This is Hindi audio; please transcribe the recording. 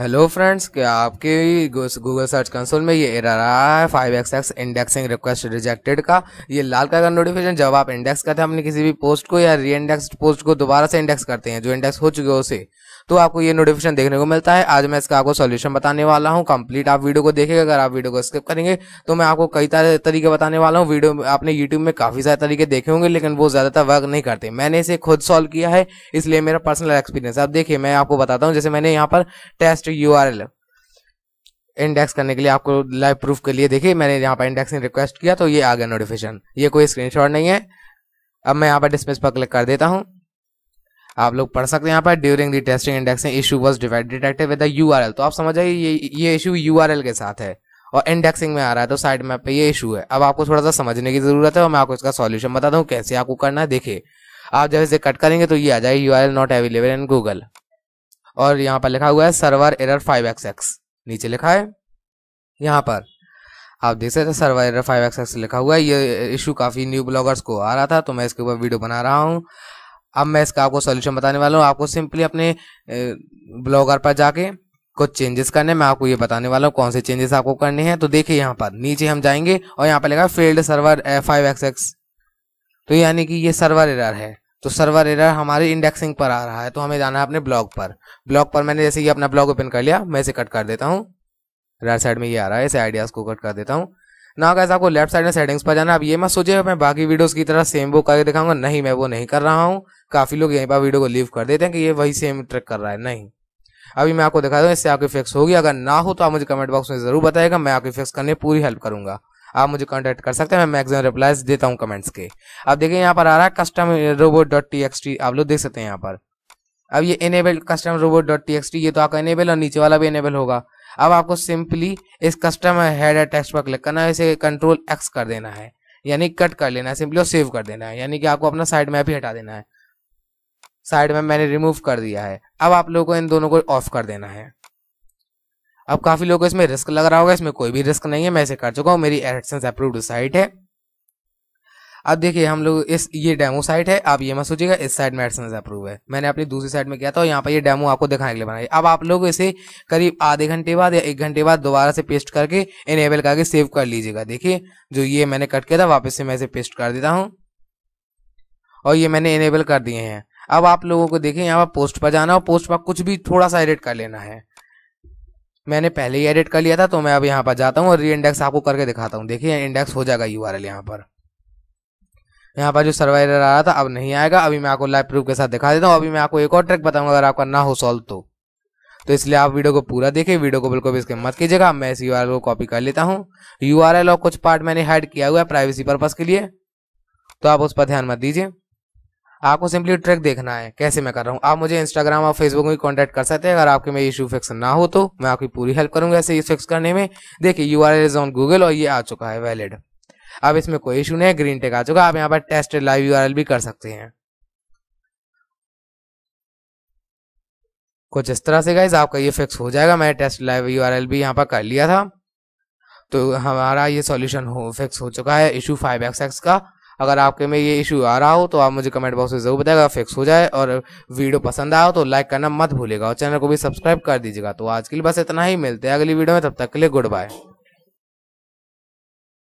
हेलो फ्रेंड्स क्या आपके गूगल सर्च कंसोल में ये एरर आया है five X X indexing request rejected का ये लाल कलर का नोटिफिकेशन जब आप इंडेक्स करते हैं अपने किसी भी पोस्ट को या री पोस्ट को दोबारा से इंडेक्स करते हैं जो इंडेक्स हो चुके हो उसे तो आपको ये नोटिफिकेशन देखने को मिलता है आज मैं इसका आपको सोल्यूशन बताने वाला हूँ कंप्लीट आप वीडियो को देखेगा अगर आप वीडियो को स्किप करेंगे तो मैं आपको कई तरीके बताने वाला हूँ वीडियो आपने यूट्यूब में काफी सारे तरीके देखे होंगे लेकिन वो ज्यादातर वर्क नहीं करते मैंने इसे खुद सॉल्व किया है इसलिए मेरा पर्सनल एक्सपीरियंस आप देखिए मैं आपको बताता हूँ जैसे मैंने यहाँ पर टेस्ट to url इंडेक्स करने के लिए आपको लाइव प्रूफ के लिए देखिए मैंने यहाँ पर इंडेक्स रिक्वेस्ट किया तो ये आ गया नोटिफिकेशन ये कोई स्क्रीनशॉट नहीं है अब मैं यहाँ पर डिस्मिस पर क्लिक कर देता हूँ आप लोग पढ़ सकते हैं यहाँ पर during the testing index issue was detected with U R L तो आप समझ आइए ये ये इशू यू आर एल के साथ है और इंडेक्सिंग में आ रहा है तो साइड मैप पे ये इशू है अब आपको थोड़ा सा समझने की जरूरत है और मैं आपको इसका सॉल्यूशन बता दूँ कैसे आपको करना है देखिए आप जब इसे कट करेंगे तो ये आ जाए U R L not available in Google और यहाँ पर लिखा हुआ है server error five X X नीचे लिखा है यहाँ पर आप देख सकते हैं server error five X X लिखा हुआ है ये इशू काफ़ी न्यू ब्लॉगर्स को आ रहा था तो मैं इसके ऊपर वीडियो बना रहा हूँ अब मैं इसका आपको सोल्यूशन बताने वाला हूँ आपको सिंपली अपने ब्लॉगर पर जाके कुछ चेंजेस करने मैं आपको ये बताने वाला हूँ कौन से चेंजेस आपको करने हैं तो देखिए यहाँ पर नीचे हम जाएंगे और यहाँ पर लिखा field server five X X तो यानी कि ये सर्वर एरर है तो सर्वर एरर हमारे इंडेक्सिंग पर आ रहा है तो हमें जाना है अपने ब्लॉग पर ब्लॉग पर मैंने जैसे ये अपना ब्लॉग ओपन कर लिया मैं इसे कट कर देता हूँ राइट साइड में ये आ रहा है इसे आइडियाज़ को कट कर देता हूँ ना कैसे आपको लेफ्ट साइड में सेटिंग्स पर जाना अब ये मैं सोचे मैं बाकी वीडियोस की तरह सेम वो करके दिखाऊंगा नहीं मैं वो नहीं कर रहा हूँ काफ़ी लोग यहीं पर वीडियो को लीव कर देते हैं कि ये वही सेम ट्रिक कर रहा है नहीं अभी मैं आपको दिखा दूँ इससे आपकी फिक्स होगी अगर ना हो तो आप मुझे कमेंट बॉक्स में ज़रूर बताएगा मैं आपकी फिक्स करने पूरी हेल्प करूंगा आप मुझे कॉन्टैक्ट कर सकते हैं मैं मैक्सिमम रिप्लाइज देता हूँ कमेंट्स के अब देखिए यहाँ पर आ रहा है custom robot dot T X T आप लोग देख सकते हैं यहाँ पर अब ये enable custom robot dot T X T ये तो आपका इनेबल और नीचे वाला भी इनेबल होगा अब आपको सिंपली इस कस्टम हेडर टेक्स्ट पर क्लिक करना है इसे कंट्रोल एक्स कर देना है यानी कट कर लेना है सिंपली और सेव कर देना है यानी कि आपको अपना साइड मैप ही हटा देना है साइड में मैंने रिमूव कर दिया है अब आप लोगों को इन दोनों को ऑफ कर देना है अब काफी लोगों को इसमें रिस्क लग रहा होगा इसमें कोई भी रिस्क नहीं है मैं इसे कर चुका हूँ मेरी एडसेंस अप्रूव्ड साइट है अब देखिए हम लोग इस ये डेमो साइट है आप ये मत सोचिएगा इस साइड में एडसेंस अप्रूव है मैंने अपनी दूसरी साइड में किया था और यहाँ पर ये डेमो आपको दिखाने के लिए बनाई अब आप लोग इसे करीब आधे घंटे बाद या एक घंटे बाद दोबारा से पेस्ट करके इनेबल करके सेव कर लीजिएगा देखिए जो ये मैंने कट किया था वापस से मैं इसे पेस्ट कर देता हूँ और ये मैंने इनेबल कर दिए हैं अब आप लोगों को देखें यहाँ पर पोस्ट पर जाना और पोस्ट पर कुछ भी थोड़ा सा एडिट कर लेना है मैंने पहले ही एडिट कर लिया था तो मैं अब यहाँ पर जाता हूँ और री इंडेक्स आपको करके दिखाता हूँ देखिए इंडेक्स हो जाएगा यू आर यहाँ पर यहाँ पर जो सर्वाइवर आ रहा था अब नहीं आएगा अभी मैं आपको लाइव प्रूफ के साथ दिखा देता हूँ अभी मैं आपको एक और ट्रिक बताऊंगा अगर आपका ना हो सॉल्व तो तो इसलिए आप वीडियो को पूरा देखिए वीडियो को बिल्कुल भी इसके मत कीजिएगा मैं इस यू को कॉपी कर लेता हूँ यू और कुछ पार्ट मैंने हाइड किया हुआ है प्राइवेसी पर्पज़ के लिए तो आप उस पर ध्यान मत दीजिए आपको सिंपली ट्रैक देखना है कैसे मैं कर रहा हूँ आप मुझे इंस्टाग्राम और फेसबुक में कॉन्टेक्ट कर सकते हैं अगर आपके में इशू फिक्स ना हो तो मैं आपकी पूरी हेल्प करूंगा ऐसे फिक्स करने में देखिए यू आर ऑन गूगल और ये आ चुका है वैलिड अब इसमें कोई इशू नहीं है ग्रीन टेक आ चुका आप यहाँ पर टेस्ट लाइव यू भी कर सकते हैं कुछ इस तरह से गाइज आपका ये फिक्स हो जाएगा मैंने टेस्ट लाइव यू भी यहाँ पर कर लिया था तो हमारा ये सॉल्यूशन हो फिक्स हो चुका है इशू फाइव एक्स एक्स का अगर आपके में ये इशू आ रहा हो तो आप मुझे कमेंट बॉक्स में जरूर बताएगा फिक्स हो जाए और वीडियो पसंद आओ तो लाइक करना मत भूलेगा और चैनल को भी सब्सक्राइब कर दीजिएगा तो आज के लिए बस इतना ही मिलते हैं अगली वीडियो में तब तक के लिए गुड बाय